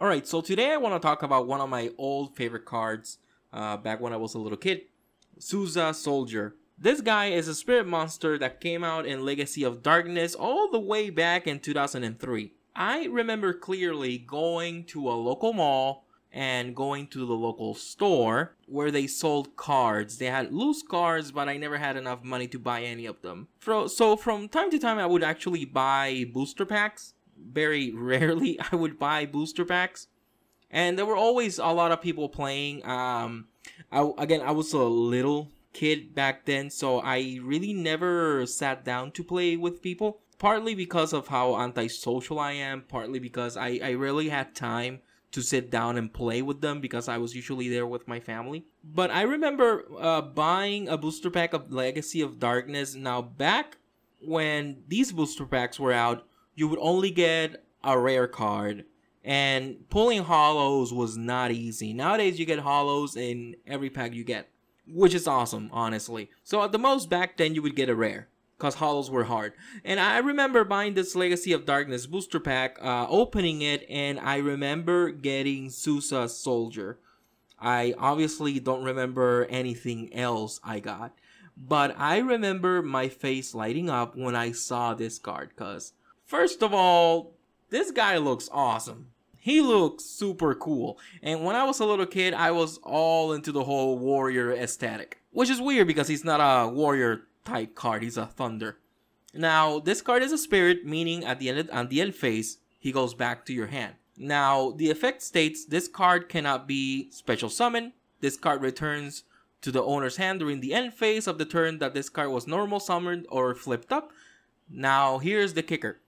Alright, so today I want to talk about one of my old favorite cards uh, back when I was a little kid. Souza Soldier. This guy is a spirit monster that came out in Legacy of Darkness all the way back in 2003. I remember clearly going to a local mall and going to the local store where they sold cards. They had loose cards, but I never had enough money to buy any of them. So from time to time, I would actually buy booster packs very rarely I would buy booster packs. And there were always a lot of people playing. Um, I, again, I was a little kid back then, so I really never sat down to play with people. Partly because of how antisocial I am, partly because I, I rarely had time to sit down and play with them because I was usually there with my family. But I remember uh, buying a booster pack of Legacy of Darkness. Now, back when these booster packs were out, you would only get a rare card. And pulling hollows was not easy. Nowadays, you get hollows in every pack you get, which is awesome, honestly. So at the most, back then, you would get a rare because hollows were hard. And I remember buying this Legacy of Darkness booster pack, uh, opening it, and I remember getting Sousa Soldier. I obviously don't remember anything else I got, but I remember my face lighting up when I saw this card because First of all, this guy looks awesome. He looks super cool. And when I was a little kid, I was all into the whole warrior aesthetic. Which is weird because he's not a warrior type card, he's a thunder. Now, this card is a spirit, meaning at the end of, on the end phase, he goes back to your hand. Now, the effect states this card cannot be special summon. This card returns to the owner's hand during the end phase of the turn that this card was normal summoned or flipped up. Now, here's the kicker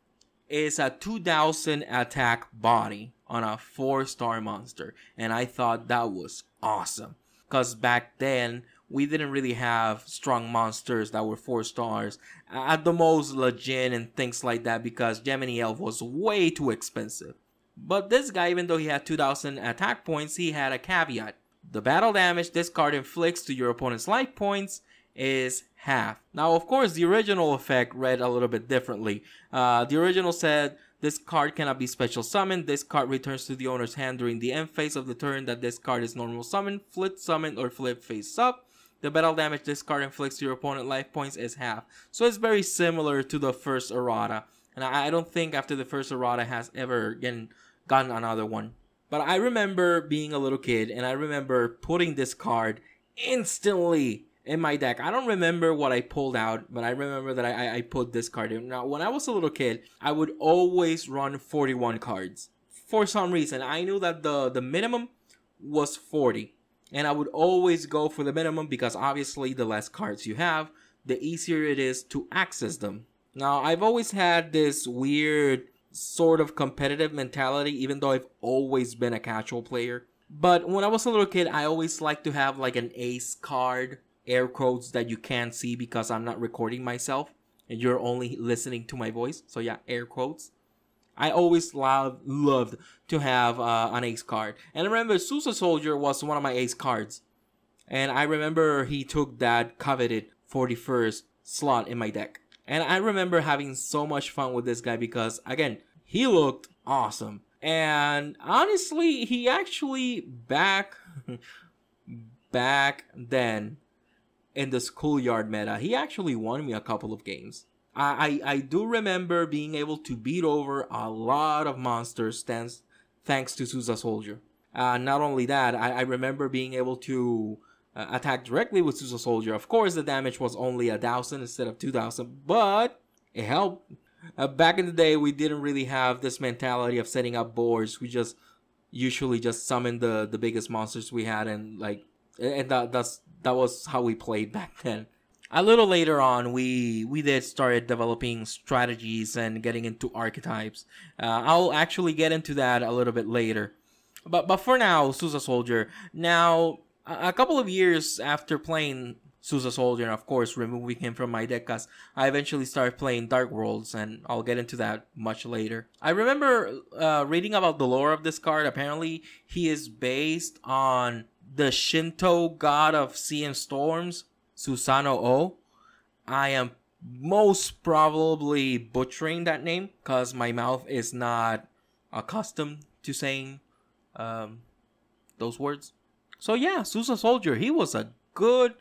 is a 2000 attack body on a 4 star monster and I thought that was awesome because back then we didn't really have strong monsters that were 4 stars at the most legend and things like that because Gemini Elf was way too expensive. But this guy even though he had 2000 attack points he had a caveat. The battle damage this card inflicts to your opponent's life points is half. Now, of course, the original effect read a little bit differently. Uh, the original said this card cannot be special summoned. This card returns to the owner's hand during the end phase of the turn that this card is normal summoned, flip summoned, or flip face up. The battle damage this card inflicts to your opponent life points is half. So it's very similar to the first errata. And I, I don't think after the first errata has ever again gotten another one. But I remember being a little kid and I remember putting this card instantly in my deck. I don't remember what I pulled out, but I remember that I, I pulled this card. in. Now, when I was a little kid, I would always run 41 cards. For some reason, I knew that the, the minimum was 40. And I would always go for the minimum because obviously the less cards you have, the easier it is to access them. Now, I've always had this weird sort of competitive mentality, even though I've always been a casual player. But when I was a little kid, I always liked to have like an ace card air quotes that you can't see because I'm not recording myself and you're only listening to my voice. So yeah, air quotes. I always loved, loved to have uh, an ace card. And I remember Sousa Soldier was one of my ace cards. And I remember he took that coveted 41st slot in my deck. And I remember having so much fun with this guy because, again, he looked awesome. And honestly, he actually back back then in the schoolyard meta. He actually won me a couple of games. I, I, I do remember being able to beat over a lot of monsters thanks, thanks to Sousa Soldier. Uh, not only that, I, I remember being able to uh, attack directly with Sousa Soldier. Of course, the damage was only a thousand instead of two thousand, but it helped. Uh, back in the day, we didn't really have this mentality of setting up boards. We just usually just summoned the the biggest monsters we had and like and that that's that was how we played back then. A little later on, we we did started developing strategies and getting into archetypes. Uh, I'll actually get into that a little bit later, but but for now, Sousa Soldier. Now, a couple of years after playing Sousa Soldier, and of course removing him from my deck, cause I eventually started playing Dark Worlds, and I'll get into that much later. I remember uh, reading about the lore of this card. Apparently, he is based on the Shinto god of sea and storms, Susano O. I am most probably butchering that name because my mouth is not accustomed to saying um, those words. So yeah, Susa Soldier, he was a good,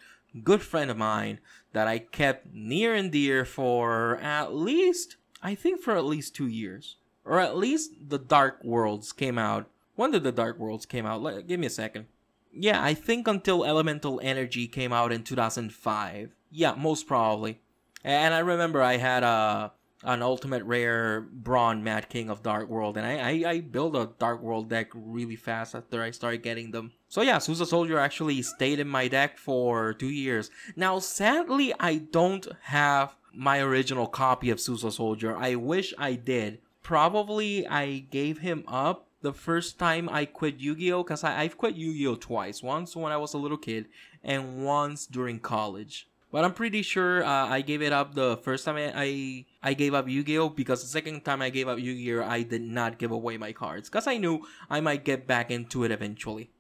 good friend of mine that I kept near and dear for at least, I think for at least two years. Or at least the Dark Worlds came out. When did the Dark Worlds came out? Let, give me a second. Yeah, I think until Elemental Energy came out in 2005. Yeah, most probably. And I remember I had a uh, an ultimate rare Brawn Mad King of Dark World, and I, I, I built a Dark World deck really fast after I started getting them. So yeah, Sousa Soldier actually stayed in my deck for two years. Now, sadly, I don't have my original copy of Sousa Soldier. I wish I did. Probably I gave him up the first time I quit Yu-Gi-Oh because I've quit Yu-Gi-Oh twice. Once when I was a little kid and once during college. But I'm pretty sure uh, I gave it up the first time I I gave up Yu-Gi-Oh because the second time I gave up Yu-Gi-Oh I did not give away my cards because I knew I might get back into it eventually,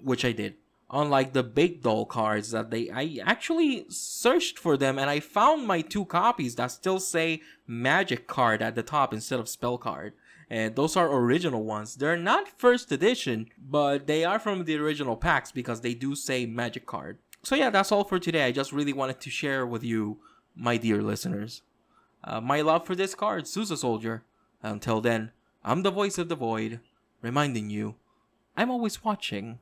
which I did. Unlike the big doll cards that they I actually searched for them and I found my two copies that still say magic card at the top instead of spell card and those are original ones. They're not first edition, but they are from the original packs because they do say Magic card. So yeah, that's all for today. I just really wanted to share with you, my dear listeners, uh, my love for this card, Sousa Soldier. Until then, I'm the voice of the void, reminding you, I'm always watching.